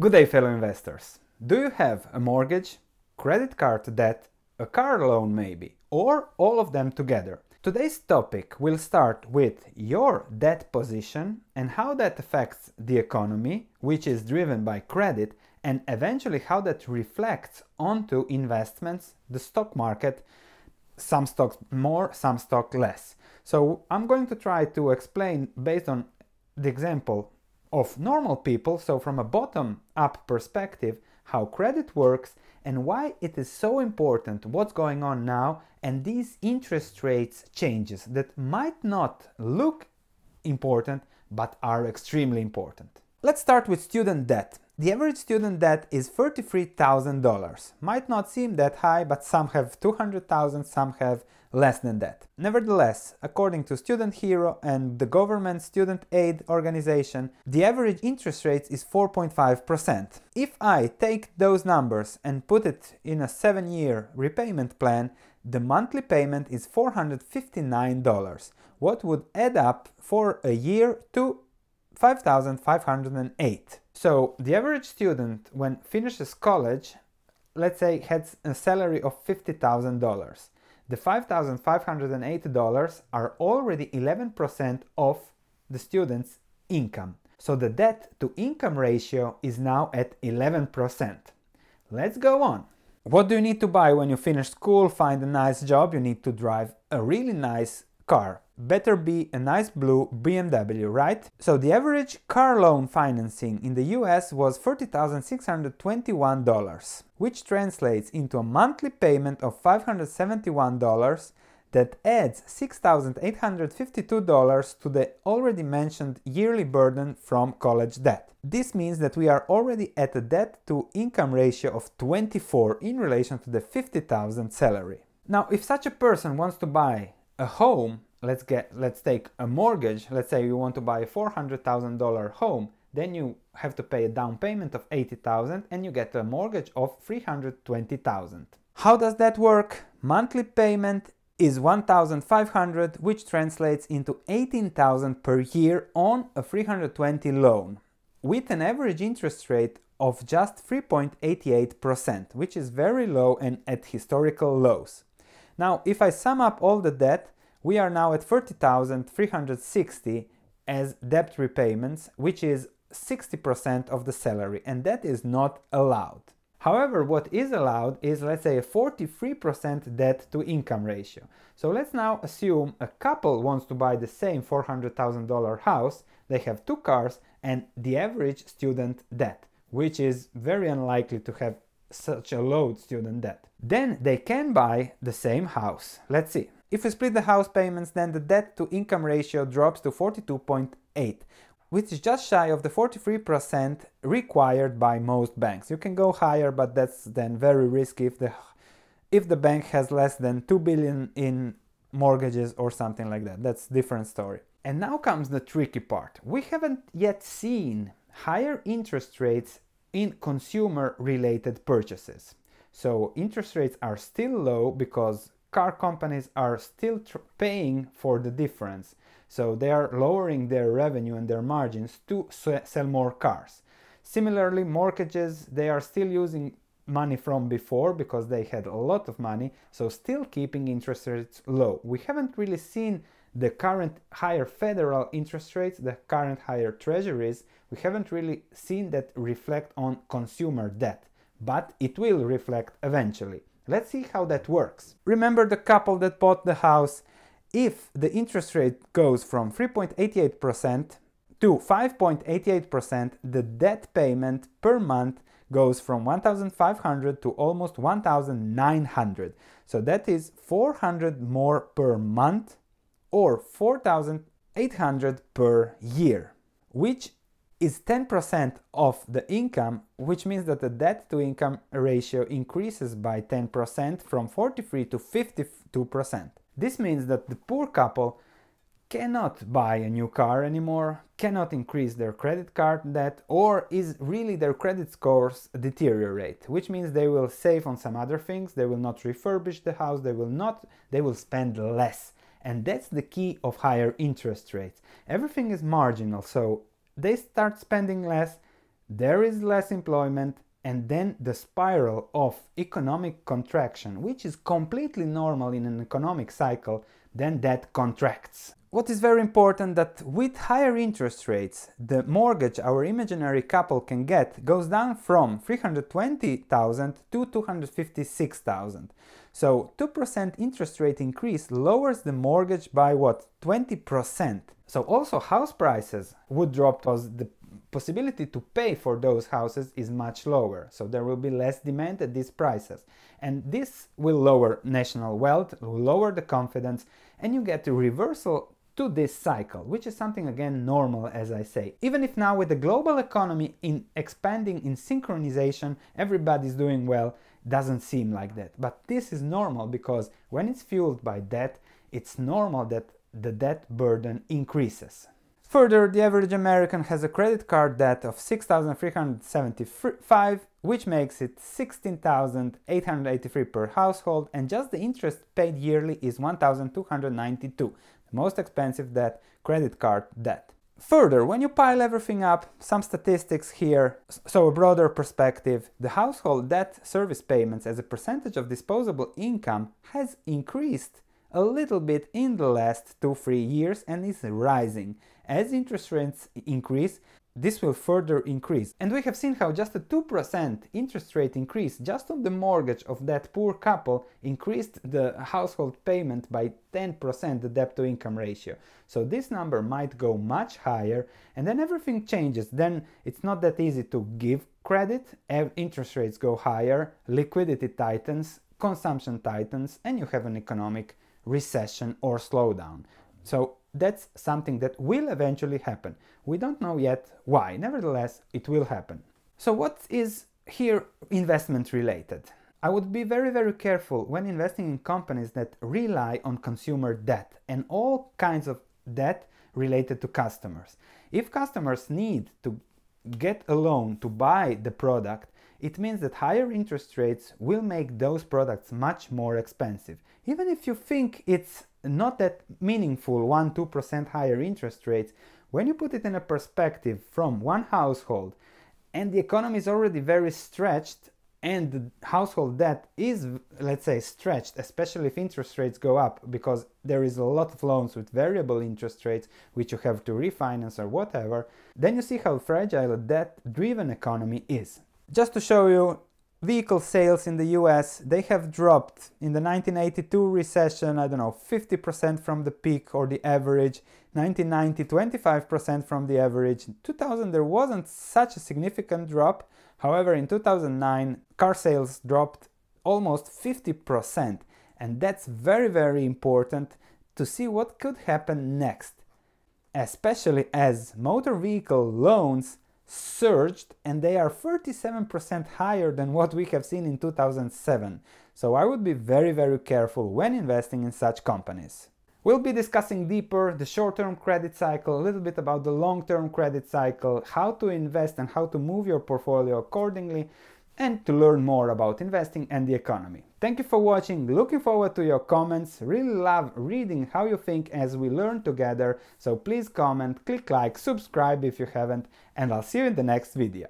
Good day, fellow investors. Do you have a mortgage, credit card debt, a car loan maybe, or all of them together? Today's topic will start with your debt position and how that affects the economy, which is driven by credit, and eventually how that reflects onto investments, the stock market, some stocks more, some stock less. So I'm going to try to explain based on the example of normal people, so from a bottom up perspective, how credit works and why it is so important, what's going on now, and these interest rates changes that might not look important but are extremely important. Let's start with student debt. The average student debt is $33,000. Might not seem that high, but some have 200,000, some have less than that. Nevertheless, according to Student Hero and the government student aid organization, the average interest rate is 4.5%. If I take those numbers and put it in a 7-year repayment plan, the monthly payment is $459, what would add up for a year to 5,508. So the average student when finishes college, let's say has a salary of $50,000. The $5,508 are already 11% of the student's income. So the debt to income ratio is now at 11%. Let's go on. What do you need to buy when you finish school, find a nice job? You need to drive a really nice car. Better be a nice blue BMW, right? So the average car loan financing in the US was $40,621, which translates into a monthly payment of $571 that adds $6,852 to the already mentioned yearly burden from college debt. This means that we are already at a debt to income ratio of 24 in relation to the 50,000 salary. Now, if such a person wants to buy a home, let's get let's take a mortgage let's say you want to buy a $400000 home then you have to pay a down payment of 80000 and you get a mortgage of 320000 how does that work monthly payment is 1500 which translates into 18000 per year on a 320 loan with an average interest rate of just 3.88% which is very low and at historical lows now if i sum up all the debt we are now at 30,360 as debt repayments, which is 60% of the salary, and that is not allowed. However, what is allowed is, let's say, a 43% debt to income ratio. So let's now assume a couple wants to buy the same $400,000 house, they have two cars, and the average student debt, which is very unlikely to have such a low student debt. Then they can buy the same house. Let's see. If we split the house payments, then the debt to income ratio drops to 42.8, which is just shy of the 43% required by most banks. You can go higher, but that's then very risky if the if the bank has less than 2 billion in mortgages or something like that. That's different story. And now comes the tricky part. We haven't yet seen higher interest rates in consumer related purchases. So interest rates are still low because car companies are still paying for the difference. So they are lowering their revenue and their margins to sell more cars. Similarly, mortgages, they are still using money from before because they had a lot of money, so still keeping interest rates low. We haven't really seen the current higher federal interest rates, the current higher treasuries, we haven't really seen that reflect on consumer debt, but it will reflect eventually. Let's see how that works. Remember the couple that bought the house? If the interest rate goes from 3.88% to 5.88%, the debt payment per month goes from 1,500 to almost 1,900. So that is 400 more per month or 4,800 per year, which is 10% of the income, which means that the debt to income ratio increases by 10% from 43 to 52%. This means that the poor couple cannot buy a new car anymore, cannot increase their credit card debt, or is really their credit scores deteriorate, which means they will save on some other things, they will not refurbish the house, they will not they will spend less. And that's the key of higher interest rates. Everything is marginal, so they start spending less, there is less employment, and then the spiral of economic contraction, which is completely normal in an economic cycle, then that contracts. What is very important that with higher interest rates, the mortgage our imaginary couple can get goes down from 320,000 to 256,000. So 2% interest rate increase lowers the mortgage by what? 20%. So also house prices would drop because the possibility to pay for those houses is much lower. So there will be less demand at these prices. And this will lower national wealth, lower the confidence, and you get a reversal to this cycle, which is something again normal as I say. Even if now with the global economy in expanding in synchronization, everybody's doing well, doesn't seem like that. But this is normal because when it's fueled by debt, it's normal that the debt burden increases. Further, the average American has a credit card debt of 6,375, which makes it 16,883 per household, and just the interest paid yearly is 1,292, most expensive debt, credit card debt. Further, when you pile everything up, some statistics here, so a broader perspective, the household debt service payments as a percentage of disposable income has increased a little bit in the last 2-3 years and is rising. As interest rates increase, this will further increase. And we have seen how just a 2% interest rate increase just on the mortgage of that poor couple increased the household payment by 10% the debt to income ratio. So this number might go much higher and then everything changes. Then it's not that easy to give credit, interest rates go higher, liquidity tightens, consumption tightens, and you have an economic recession or slowdown. So that's something that will eventually happen. We don't know yet why, nevertheless, it will happen. So what is here investment related? I would be very, very careful when investing in companies that rely on consumer debt and all kinds of debt related to customers. If customers need to get a loan to buy the product, it means that higher interest rates will make those products much more expensive. Even if you think it's not that meaningful 1 2% higher interest rates, when you put it in a perspective from one household and the economy is already very stretched and the household debt is let's say stretched especially if interest rates go up because there is a lot of loans with variable interest rates which you have to refinance or whatever then you see how fragile a debt driven economy is just to show you vehicle sales in the US, they have dropped in the 1982 recession, I don't know, 50% from the peak or the average, 1990, 25% from the average. In 2000, there wasn't such a significant drop. However, in 2009, car sales dropped almost 50%. And that's very, very important to see what could happen next. Especially as motor vehicle loans surged and they are 37% higher than what we have seen in 2007. So I would be very, very careful when investing in such companies. We'll be discussing deeper the short-term credit cycle, a little bit about the long-term credit cycle, how to invest and how to move your portfolio accordingly, and to learn more about investing and the economy. Thank you for watching, looking forward to your comments, really love reading how you think as we learn together, so please comment, click like, subscribe if you haven't, and I'll see you in the next video.